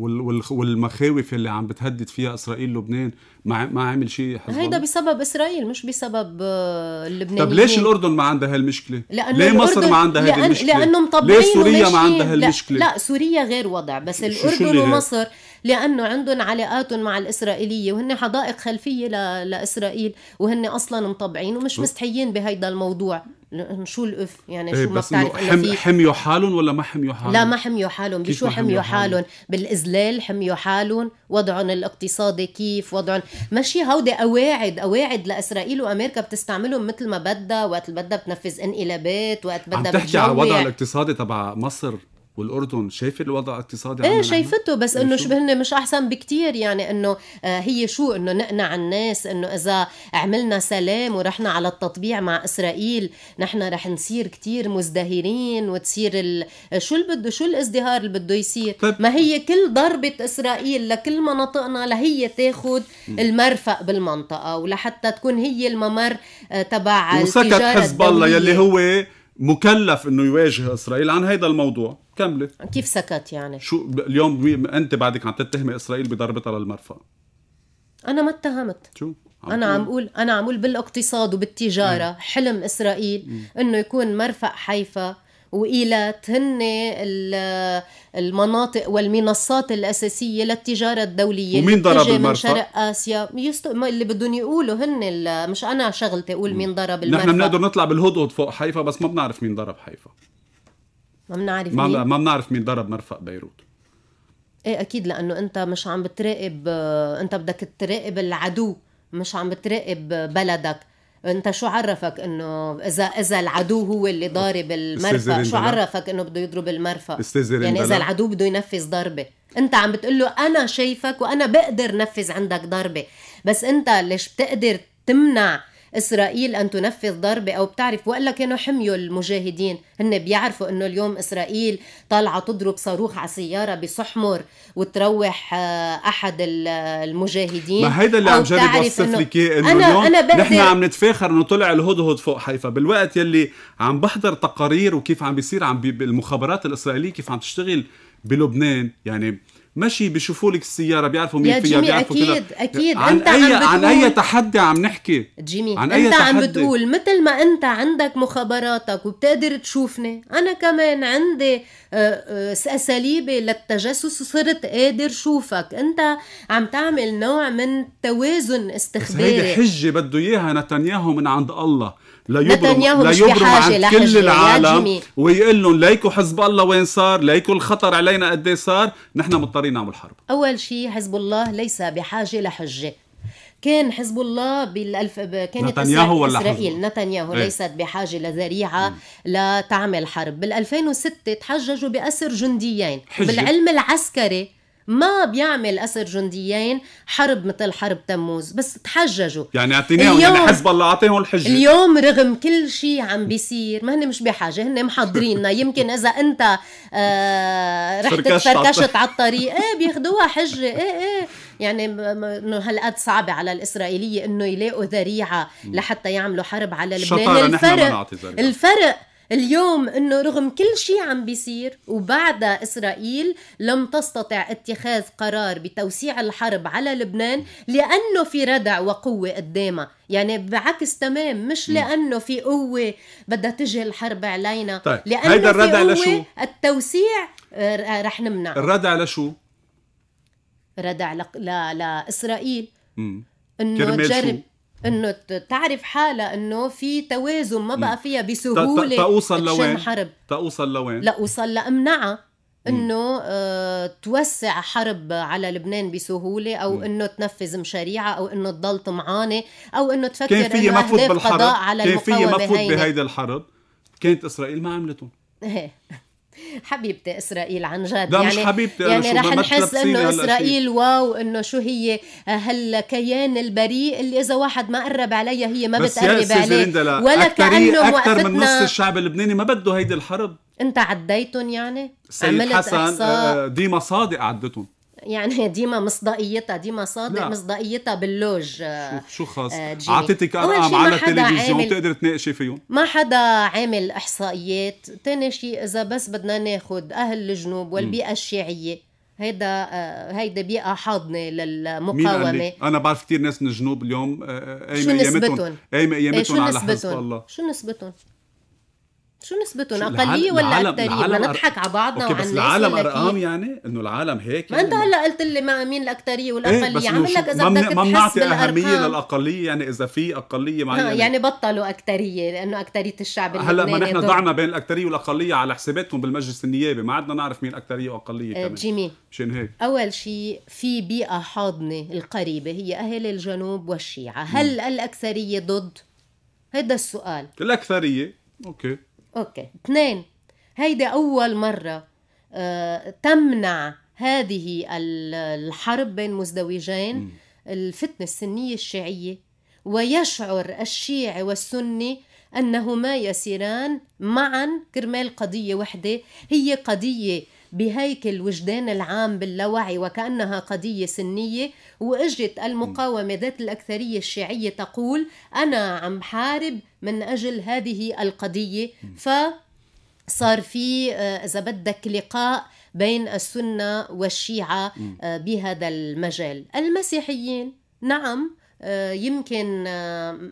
والمخاوف اللي عم بتهدد فيها اسرائيل لبنان ما ما عامل شيء هيدا بسبب اسرائيل مش بسبب آه، اللبنانيين طب ليش الاردن ما عندها هالمشكله؟ لأنه ليه مصر ما عندها هالمشكله؟ لأن... لانه مطبقين ليه سوريا ما عندها هالمشكله؟ لا, لا سوريا غير وضع بس الاردن ومصر لانه عندهم علاقات مع الاسرائيليه وهن حدائق خلفيه ل... لاسرائيل وهن اصلا مطبعين ومش مستحيين بهيدا الموضوع شو الاف يعني إيه، شو ما بتعرف انه حم حميوا حالهم ولا ما حميوا حالهم؟ لا ما حميوا حالهم بشو حميوا حالهم؟ بالاذلال حميوا حالهم، وضعهم الاقتصادي كيف، وضعهم ماشي هودي قواعد قواعد لاسرائيل وامريكا بتستعملهم مثل ما بدها، وقت بدها بتنفذ انقلابات، وقت بدها عم تحكي على الوضع الاقتصادي تبع مصر والاردن شايفه الوضع الاقتصادي ايه شايفته بس يعني انه شبه مش احسن بكتير يعني انه آه هي شو انه نقنع الناس انه اذا عملنا سلام ورحنا على التطبيع مع اسرائيل نحن رح نصير كتير مزدهرين وتصير ال... شو اللي بده شو الازدهار اللي بده يصير طيب. ما هي كل ضربه اسرائيل لكل مناطقنا لهي تاخد المرفق بالمنطقه ولحتى تكون هي الممر آه، تبع وسكت حزب الله يلي هو مكلف انه يواجه اسرائيل عن هذا الموضوع كملي كيف سكت يعني شو اليوم انت بعدك عم تتهمي اسرائيل بضربتها للمرفأ انا ما اتهمت شو انا عم اقول انا عم اقول بالاقتصاد وبالتجاره مم. حلم اسرائيل مم. انه يكون مرفأ حيفا وإيلات هن المناطق والمنصات الأساسية للتجارة الدولية ومين ضرب المرفأ؟ من شرق آسيا يست... اللي بدهم يقولوا هن ال... مش أنا شغلتي أقول مين ضرب المرفأ نحن بنقدر نطلع بالهدهد فوق حيفا بس ما بنعرف مين ضرب حيفا ما بنعرف ما, مين؟ ما بنعرف مين ضرب مرفأ بيروت ايه اكيد لانه انت مش عم بتراقب انت بدك تراقب العدو مش عم بتراقب بلدك انت شو عرفك انه اذا اذا العدو هو اللي ضارب المرفأ شو عرفك انه بده يضرب المرفأ يعني اذا العدو بده ينفذ ضربه انت عم بتقول له انا شايفك وانا بقدر نفذ عندك ضربه بس انت ليش بتقدر تمنع اسرائيل ان تنفذ ضربه او بتعرف وقال كانوا حميوا المجاهدين هن بيعرفوا انه اليوم اسرائيل طالعه تضرب صاروخ على سياره بصحمر وتروح آه، احد المجاهدين ما هيدا اللي عم جرب اوصف لك اياه انه أنا اليوم أنا نحن عم نتفاخر انه طلع الهدهد فوق حيفا بالوقت يلي عم بحضر تقارير وكيف عم بيصير عم بي المخابرات الاسرائيليه كيف عم تشتغل بلبنان يعني ماشي بيشوفوا لك السياره بيعرفوا مين فيها بيعرفوا اكيد كدا. اكيد عن انت اي عم عن اي تحدي عم نحكي جيمي عن أي انت أي عم بتقول مثل ما انت عندك مخابراتك وبتقدر تشوفني انا كمان عندي آه، آه، اساليبي للتجسس وصرت قادر شوفك انت عم تعمل نوع من توازن استخباري هيدي حجه بده اياها نتنياهو من عند الله لا يبرم لا يبرم عند كل العالم ويقول لهم ليكو حزب الله وين صار ليكو الخطر علينا قد إيه صار نحن مضطرين نعمل حرب اول شيء حزب الله ليس بحاجه لحجه كان حزب الله بالألف كانت نتنياهو ولا اسرائيل نتنياهو ايه؟ ليست بحاجه لذريعه لتعمل حرب بال2006 تحججوا باسر جنديين حجة. بالعلم العسكري ما بيعمل أسر جنديين حرب مثل حرب تموز بس تحججوا يعني اعطيناهم يعني حزب الله اعطيهم الحجه اليوم رغم كل شيء عم بيصير ما هن مش بحاجه هن محضريننا *laughs* يمكن اذا انت آه رحت تفركشت على الطريق ايه بياخذوها حجه ايه ايه يعني انه هالقد صعبه على الاسرائيليه انه يلاقوا ذريعه لحتى يعملوا حرب على لبنان الفرق الفرق اليوم انه رغم كل شيء عم بيصير وبعد اسرائيل لم تستطع اتخاذ قرار بتوسيع الحرب على لبنان لانه في ردع وقوه قدامها يعني بعكس تمام مش لانه في قوه بدها تجي الحرب علينا طيب. لانه هيدا الردع في قوة لشو؟ التوسيع آه، رح نمنع الردع لشو؟ ردع لاسرائيل لا لاسرائيل انه تجرب انه تعرف حالها انه في توازن ما بقى فيها بسهوله توصل لوين حرب توصل لوين لأوصل لأمنعها انه آه توسع حرب على لبنان بسهوله او انه تنفذ مشاريعها او انه تضل طمعانه او انه تفكر كان في ما تفوت بالحرب على كان في ما بهيدي الحرب كانت اسرائيل ما عملتهم إيه. حبيبتي اسرائيل عن جد لا يعني مش حبيبتي يعني رح نحس انه اسرائيل واو انه شو هي هالكيان البريء اللي اذا واحد ما قرب عليها هي ما بتقرب عليه ولا كانه اكثر من نص الشعب اللبناني ما بده هيدي الحرب انت عديتهم يعني؟ سيد عملت حسن إحصاء. آه، ديما صادق عدتهم يعني ديما مصداقيتها ديما صادق لا. نعم. مصداقيتها باللوج شو شو آه، خاص آه، اعطيتك ارقام آه، على التلفزيون بتقدر تناقشي فيهم ما حدا عامل احصائيات ثاني شيء اذا بس بدنا ناخذ اهل الجنوب والبيئه الشيعيه هيدا هيدا بيئه حاضنه للمقاومه انا بعرف كثير ناس من الجنوب اليوم قايمه ايامتهم قايمه ايامتهم إيه، على حزب الله شو نسبتهم شو نسبتهم اقليه ولا اكثريه بدنا نضحك على بعضنا وعن بس العالم ارقام يعني انه العالم هيك يعني ما انت يعني هلا قلت لي ما مين الاكثريه إيه، والاقليه إيه عم لك اذا بدك ما بنعطي اهميه للاقليه يعني اذا في اقليه آه، معينه يعني بطلوا اكثريه لانه اكثريه الشعب هلا ما نحن ضعنا بين الاكثريه والاقليه على حساباتهم بالمجلس النيابي ما عدنا نعرف مين اكثريه واقليه آه، كمان جيمي مشان هيك اول شيء في بيئه حاضنه القريبه هي اهالي الجنوب والشيعه هل الاكثريه ضد هذا السؤال الأكثرية أوكي اوكي اثنين هيدا اول مره آه، تمنع هذه الحرب بين مزدوجين الفتنه السنيه الشيعيه ويشعر الشيعي والسني انهما يسيران معا كرمال قضيه وحده هي قضيه بهيكل وجدان العام باللاوعي وكأنها قضية سنية وإجت المقاومة ذات الأكثرية الشيعية تقول أنا عم حارب من أجل هذه القضية ف صار في آه، اذا بدك لقاء بين السنه والشيعه آه، بهذا المجال المسيحيين نعم آه، يمكن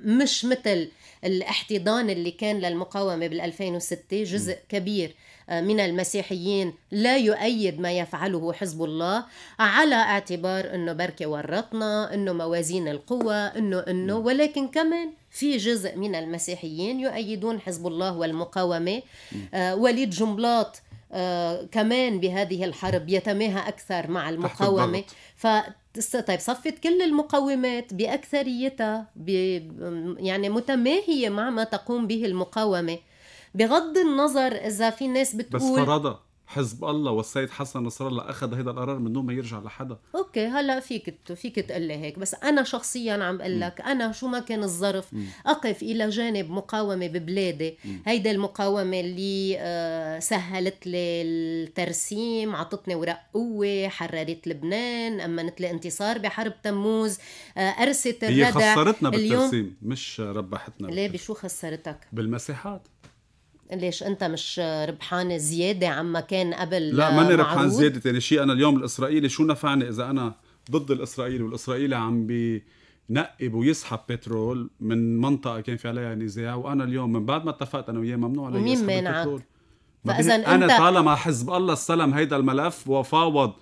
مش مثل الاحتضان اللي كان للمقاومه بال2006 جزء كبير من المسيحيين لا يؤيد ما يفعله حزب الله على اعتبار انه بركه ورطنا انه موازين القوى انه انه ولكن كمان في جزء من المسيحيين يؤيدون حزب الله والمقاومه آه، وليد جنبلاط آه كمان بهذه الحرب يتماهى اكثر مع المقاومه ف طيب صفت كل المقومات باكثريتها ب... يعني متماهيه مع ما تقوم به المقاومه بغض النظر اذا في ناس بتقول بس فرضا حزب الله والسيد حسن نصر الله اخذ هذا القرار من دون ما يرجع لحدا اوكي هلا فيك فيك لي هيك بس انا شخصيا عم بقول لك انا شو ما كان الظرف اقف الى جانب مقاومه ببلادي هيدا المقاومه اللي آه، سهلت لي الترسيم عطتني ورق قوه حررت لبنان امنت لي انتصار بحرب تموز آه، ارست الردع هي خسرتنا بالترسيم اليوم مش ربحتنا ليه بشو خسرتك بالمساحات ليش انت مش ربحان زياده عما كان قبل لا ماني ربحان زياده ثاني يعني شيء انا اليوم الاسرائيلي شو نفعني اذا انا ضد الاسرائيلي والاسرائيلي عم بنقب ويسحب بترول من منطقه كان في عليها نزاع وانا اليوم من بعد ما اتفقت انا وياه ممنوع علي ومين مانعك؟ فاذا انت انا طالما حزب الله استلم هيدا الملف وفاوض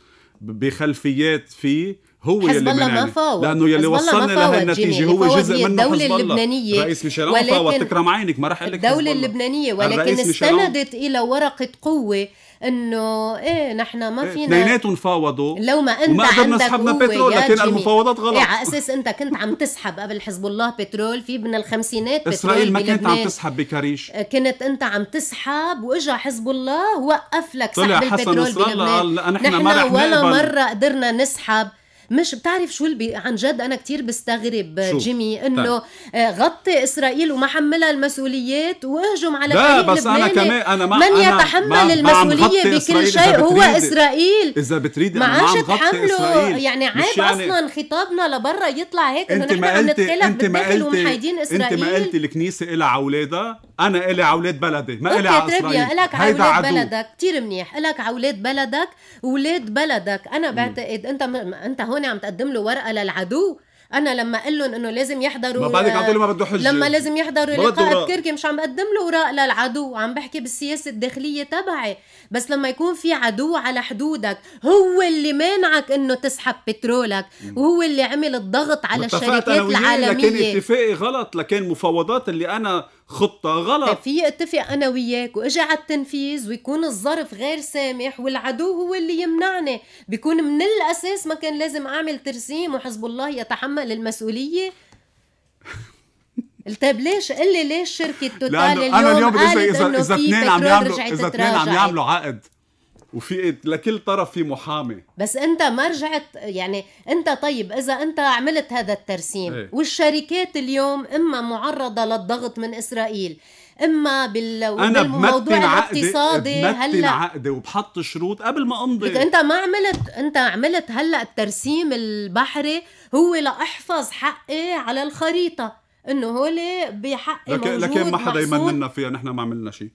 بخلفيات فيه هو حزب يلي الله ما فاوض لانه يلي وصلنا لهالنتيجه هو جزء منه الدولة حزب اللبنانية رئيس ميشيل عون فاوض تكرم عينك ما راح اقول لك الدولة اللبنانية ولكن استندت الى ورقة قوة انه ايه نحن ما إيه، فينا اثنيناتهم فاوضوا لو ما انت وما قدرنا نسحبنا بترول لكن جيمي. المفاوضات غلط ايه على اساس انت كنت عم تسحب قبل حزب الله بترول في من الخمسينات بترول اسرائيل ما كانت عم تسحب بكريش إيه، كنت انت عم تسحب واجا حزب الله وقف لك سحب البترول بلبنان نحن ما رح ولا مره قدرنا نسحب مش بتعرف شو البي... عن جد انا كتير بستغرب شو. جيمي انه طيب. آه، غطي اسرائيل وما حملها المسؤوليات واهجم على لا بس انا كمان انا ما من يتحمل أنا المسؤوليه بكل شيء هو اسرائيل اذا بتريد ما عادش تحمله يعني عيب يعني... اصلا خطابنا لبرا يطلع هيك انه نحن عم انت بالداخل ومحايدين اسرائيل انت ما قلتي الكنيسه إلى عولادها انا الي عولاد بلدي ما الي على اسرائيل الك عولاد بلدك كثير منيح الك عولاد بلدك ولاد بلدك انا بعتقد انت انت هون هون عم تقدم له ورقه للعدو انا لما اقول لهم انه لازم يحضروا ما بعدك عم تقول ما بده حجه لما لازم يحضروا لقاء كركي مش عم بقدم له اوراق للعدو عم بحكي بالسياسه الداخليه تبعي بس لما يكون في عدو على حدودك هو اللي مانعك انه تسحب بترولك وهو اللي عمل الضغط على الشركات العالميه لكن اتفاقي غلط لكن مفاوضات اللي انا خطه غلط في اتفق انا وياك واجي على التنفيذ ويكون الظرف غير سامح والعدو هو اللي يمنعني بيكون من الاساس ما كان لازم اعمل ترسيم وحزب الله يتحمل المسؤوليه طيب ليش قل لي ليش شركه توتال اليوم, أنا اليوم قالت اذا اذا اثنين عم يعملوا اذا اثنين عم يعملوا عقد وفي إيه، لكل طرف في محامي بس انت ما رجعت يعني انت طيب اذا انت عملت هذا الترسيم ايه؟ والشركات اليوم اما معرضه للضغط من اسرائيل اما بال انا بموضوع الاقتصادي هلا عقدي وبحط شروط قبل ما امضي لك انت ما عملت انت عملت هلا الترسيم البحري هو لاحفظ حقي على الخريطه انه هولي بحقي لكن لكن ما حدا يمننا فيها نحن ما عملنا شيء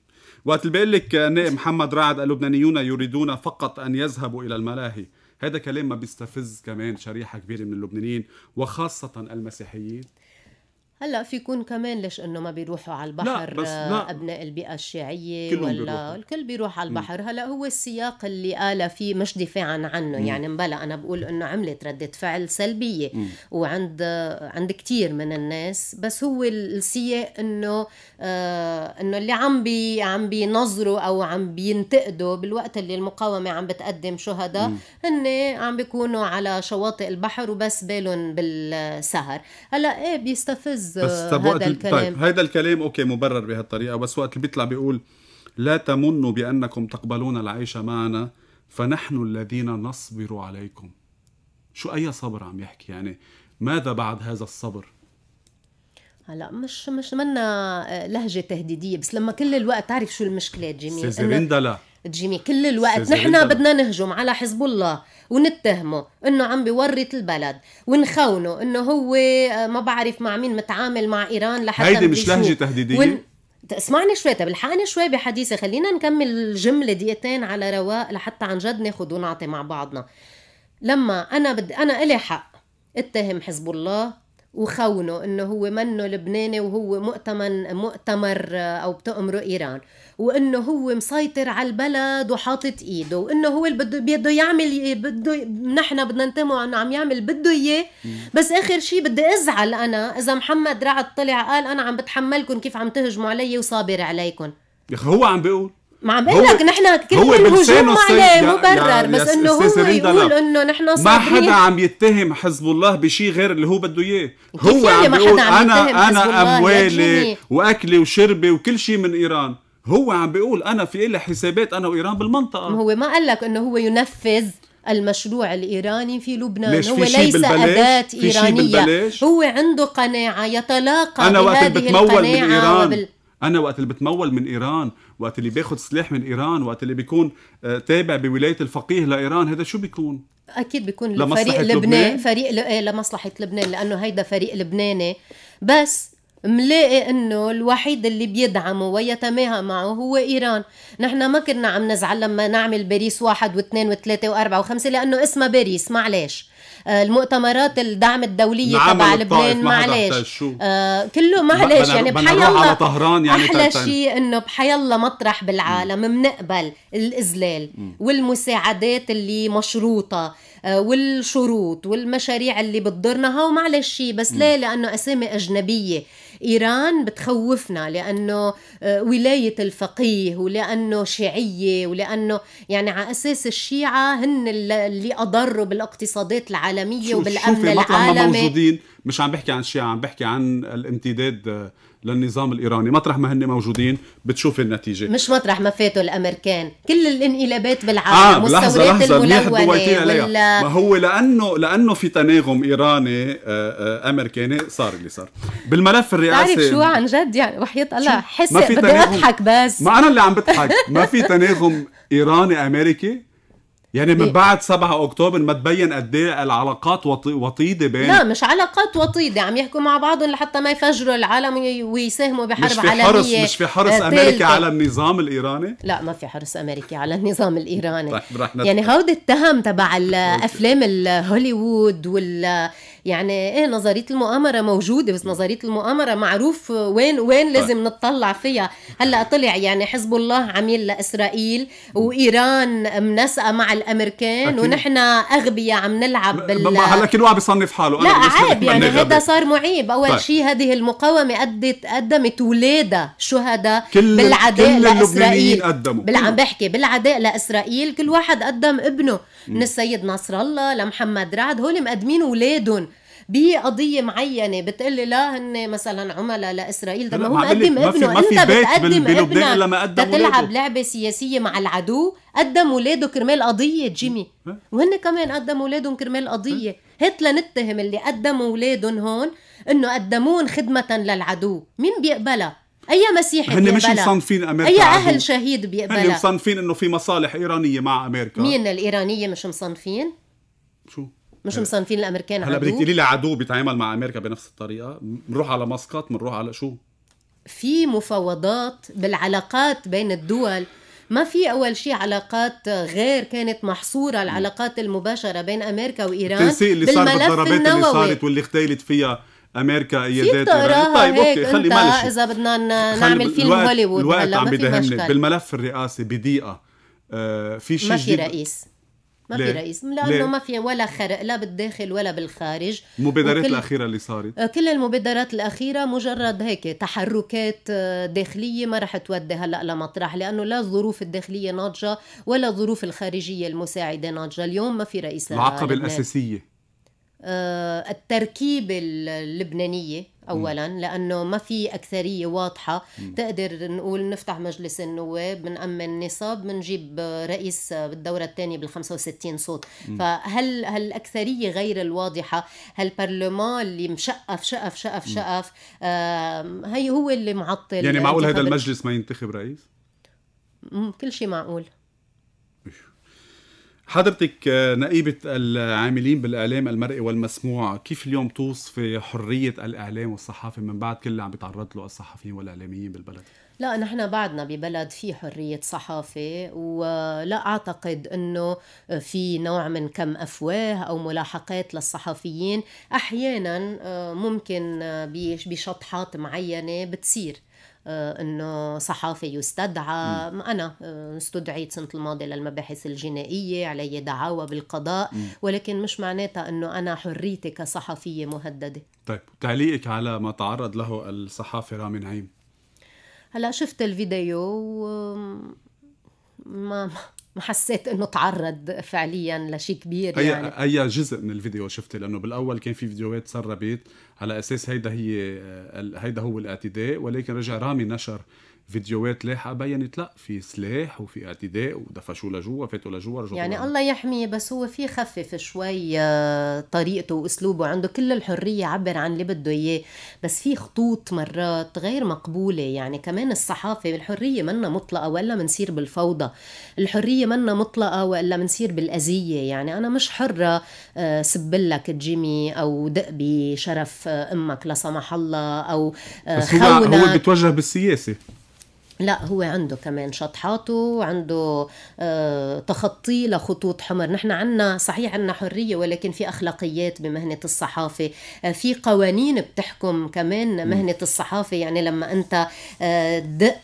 وقت اللي بيقول لك آه، نائب محمد رعد اللبنانيون يريدون فقط ان يذهبوا الى الملاهي هذا كلام ما بيستفز كمان شريحه كبيره من اللبنانيين وخاصه المسيحيين هلا في يكون كمان ليش انه ما بيروحوا على البحر لا بس آه، لا. ابناء البيئه الشيعيه ولا بيروح. الكل بيروح على البحر هلا هو السياق اللي قال فيه مش دفاعا عنه م. يعني مبلا انا بقول انه عملت رده فعل سلبيه م. وعند عند كثير من الناس بس هو السياق انه آه انه اللي عم بي عم بينظروا او عم بينتقدوا بالوقت اللي المقاومه عم بتقدم شهداء هن عم بيكونوا على شواطئ البحر وبس بالهم بالسهر هلا ايه بيستفز يعز بس طب هذا الكلام طيب هذا الكلام اوكي مبرر بهالطريقه بس وقت اللي بيطلع بيقول لا تمنوا بانكم تقبلون العيش معنا فنحن الذين نصبر عليكم شو اي صبر عم يحكي يعني ماذا بعد هذا الصبر هلا مش مش منا آه، لهجه تهديديه بس لما كل الوقت تعرف شو المشكله جميل سيزي لا تجيمي كل الوقت نحن بدنا نهجم على حزب الله ونتهمه انه عم بيورط البلد ونخونه انه هو آه، ما بعرف مع مين متعامل مع ايران لحتى هيدي مش لهجه تهديديه ون... اسمعني شوي طب الحقني شوي بحديثي خلينا نكمل الجمله دقيقتين على رواق لحتى عن جد ناخذ ونعطي مع بعضنا لما انا بدي انا الي حق اتهم حزب الله وخونه انه هو منه لبناني وهو مؤتمن مؤتمر آه، او بتأمره ايران وانه هو مسيطر على البلد وحاطط ايده وانه هو اللي بده بده يعمل بده نحن بدنا ننتمه انه عم يعمل بده اياه بس اخر شيء بدي ازعل انا اذا محمد رعد طلع قال انا عم بتحملكم كيف عم تهجموا علي وصابر عليكم يا هو عم بيقول ما عم بقول لك نحن كل هو الهجوم عليه يعني مبرر بس انه هو يقول انه نحن صابرين ما حدا عم يتهم حزب الله بشيء غير اللي هو بده اياه هو يعني عم بيقول انا انا اموالي واكلي وشربي وكل شيء من ايران هو عم بيقول انا في إلي حسابات انا وايران بالمنطقه ما هو ما قال لك انه هو ينفذ المشروع الايراني في لبنان هو في ليس اداه ايرانيه هو عنده قناعه يتلاقى أنا بهذه وقت القناعه من إيران وبال... انا وقت اللي بتمول من ايران وقت اللي باخذ سلاح من ايران وقت اللي بيكون آه، تابع بولايه الفقيه لايران هذا شو بيكون اكيد بيكون لفريق لبنان, لبنان فريق إيه، لمصلحه لبنان لانه هيدا فريق لبناني بس ملاقي انه الوحيد اللي بيدعمه ويتماهى معه هو ايران نحن ما كنا عم نزعل لما نعمل باريس واحد واثنين وثلاثة واربعة وخمسة لانه اسمها باريس معلش آه، المؤتمرات الدعم الدوليه نعم، تبع لبنان معلش آه كله معلش يعني بحي الله طهران يعني احلى شيء انه بحي الله مطرح بالعالم بنقبل الاذلال والمساعدات اللي مشروطه آه، والشروط والمشاريع اللي بتضرنا هاو معلش شيء بس ليه لانه اسامي اجنبيه إيران بتخوفنا لأنه آه، ولاية الفقيه ولأنه شيعية ولأنه يعني على أساس الشيعة هن اللي أضروا بالاقتصادات العالمية وبالأمن العالمي مش عم بحكي عن الشيعة عم بحكي عن الامتداد آه، للنظام الايراني مطرح ما هن موجودين بتشوف النتيجه مش مطرح ما فاتوا الامريكان كل الانقلابات بالعالم آه لحظة لحظة الملونه ولا... ما هو لانه لانه في تناغم ايراني آه، آه، امريكاني صار اللي صار بالملف الرئاسي تعرف شو عن جد يعني وحياه الله حس بدي اضحك بس ما انا اللي عم بضحك ما في تناغم ايراني امريكي يعني من بعد 7 اكتوبر ما تبين قد ايه العلاقات وطيده بين لا مش علاقات وطيده عم يحكوا مع بعضهم لحتى ما يفجروا العالم ويساهموا بحرب مش في عالميه حرص مش في حرص تلت. آه، امريكي على النظام الايراني؟ لا ما في حرص امريكي على النظام الايراني رح يعني هودي التهم تبع الافلام الهوليوود وال يعني ايه نظريه المؤامره موجوده بس نظريه المؤامره معروف وين وين طيب. لازم نطلع فيها هلا طلع يعني حزب الله عميل لاسرائيل وايران منسقه مع الامريكان ونحن اغبياء عم نلعب بال هلا كل واحد بيصنف حاله لا عيب يعني هذا صار معيب اول طيب. شيء هذه المقاومه ادت قدمت ولادها شهداء بالعداء كل لاسرائيل قدموا بل... عم بحكي بالعداء لاسرائيل كل واحد قدم ابنه من السيد نصر الله لمحمد رعد هول مقدمين ولادهم بقضيه معينه بتقلي لا هن مثلا عملاء لاسرائيل ده ما هو مقدم ابنه ما في انت بتقدم ابنك الا قدم تلعب لعبه سياسيه مع العدو قدم ولاده كرمال قضيه جيمي وهن كمان قدموا ولادهم كرمال قضيه هات لنتهم اللي قدموا ولادهم هون انه قدمون خدمه للعدو مين بيقبلها اي مسيحي هن مش مصنفين امريكا اي اهل عدو. شهيد بيقبلها هن مصنفين انه في مصالح ايرانيه مع امريكا مين الايرانيه مش مصنفين شو مش آه، مصنفين الامريكان هلا بدك تقولي لي عدو بيتعامل مع امريكا بنفس الطريقه بنروح على مسقط بنروح على شو في مفاوضات بالعلاقات بين الدول ما في اول شيء علاقات غير كانت محصوره العلاقات المباشره بين امريكا وايران التنسيق اللي صار بالضربات اللي صارت واللي اختيلت فيها امريكا هي ذات طيب اوكي خلي معلش اذا بدنا نعمل فيلم الوقت هوليوود الوقت عم بدهمني بالملف الرئاسي بدقيقه آه في شيء ما في رئيس ما ليه؟ في رئيس لانه ليه؟ ما في ولا خرق لا بالداخل ولا بالخارج المبادرات وكل... الاخيره اللي صارت آه، كل المبادرات الاخيره مجرد هيك تحركات آه، داخليه ما رح تودي هلا لمطرح لانه لا الظروف الداخليه ناضجه ولا الظروف الخارجيه المساعده ناضجه اليوم ما في رئيس العقبه الاساسيه آه، التركيبة اللبنانية اولا لانه ما في اكثريه واضحه تقدر نقول نفتح مجلس النواب بنأمن نصاب بنجيب رئيس بالدوره الثانيه بال 65 صوت فهل هالاكثريه غير الواضحه هالبرلمان اللي مشقف شقف شقف شقف آه هي هو اللي معطل يعني معقول هذا المجلس ما ينتخب رئيس كل شيء معقول حضرتك آه، نقيبة العاملين بالإعلام المرئي والمسموع كيف اليوم توصف حرية الإعلام والصحافة من بعد كل اللي عم بيتعرض له الصحفيين والإعلاميين بالبلد؟ لا نحن بعدنا ببلد في حرية صحافة ولا أعتقد أنه في نوع من كم أفواه أو ملاحقات للصحفيين أحيانا آه، ممكن آه، بشطحات معينة بتصير آه، انه صحافي يستدعى م. انا آه، استدعيت سنه الماضي للمباحث الجنائيه علي دعاوى بالقضاء م. ولكن مش معناتها انه انا حريتي كصحفيه مهدده طيب تعليقك على ما تعرض له الصحافي رامي نعيم هلا شفت الفيديو وما ما حسيت انه تعرض فعليا لشيء كبير أي يعني اي جزء من الفيديو شفتي لانه بالاول كان في فيديوهات سربت على اساس هيدا هي هيدا هو الاعتداء ولكن رجع رامي نشر فيديوهات لاحقه بينت لا في سلاح وفي اعتداء ودفشوا لجوا فاتوا لجوا رجعوا يعني الله يحميه بس هو في خفف شوي آه، طريقته واسلوبه عنده كل الحريه يعبر عن اللي بده اياه بس في خطوط مرات غير مقبوله يعني كمان الصحافه الحريه منا مطلقه والا منصير بالفوضى الحريه منا مطلقه والا منصير بالاذيه يعني انا مش حره آه، سبلك جيمي او دق بشرف آه، امك لا سمح الله او بس هو, هو بتوجه بالسياسه لا هو عنده كمان شطحاته عنده آه تخطي لخطوط حمر نحن عنا صحيح عنا حرية ولكن في أخلاقيات بمهنة الصحافة آه في قوانين بتحكم كمان مهنة الصحافة يعني لما أنت آه دق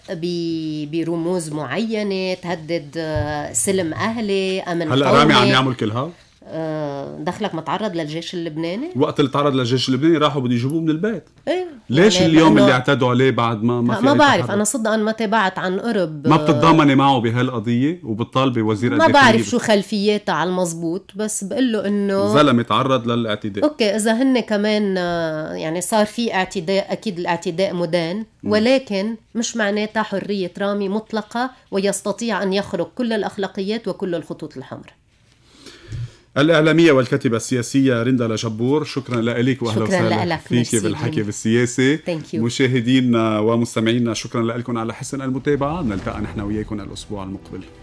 برموز معينة تهدد آه، سلم أهلي أمن هلا رامي عم يعمل كل هذا؟ آه، دخلك ما تعرض للجيش اللبناني وقت اللي تعرض للجيش اللبناني راحوا بده يجيبوه من البيت ايه ليش يعني اليوم اللي اعتدوا عليه بعد ما ما, ما بعرف انا صدقا ما تابعت عن قرب ما آه، بتتضامني معه بهالقضيه وبتطالبي وزير ما إيه بعرف شو خلفياتها على المزبوط بس بقول له انه زلمه تعرض للاعتداء اوكي اذا هن كمان آه، يعني صار في اعتداء اكيد الاعتداء مدان ولكن مش معناتها حريه رامي مطلقه ويستطيع ان يخرق كل الاخلاقيات وكل الخطوط الحمراء الإعلامية والكاتبة السياسية رندا لجبور شكرا لك وأهلا وسهلا فيك بالحكي بالسياسه مشاهدينا ومستمعينا شكرا لكم على حسن المتابعة نلتقى نحن وياكم الأسبوع المقبل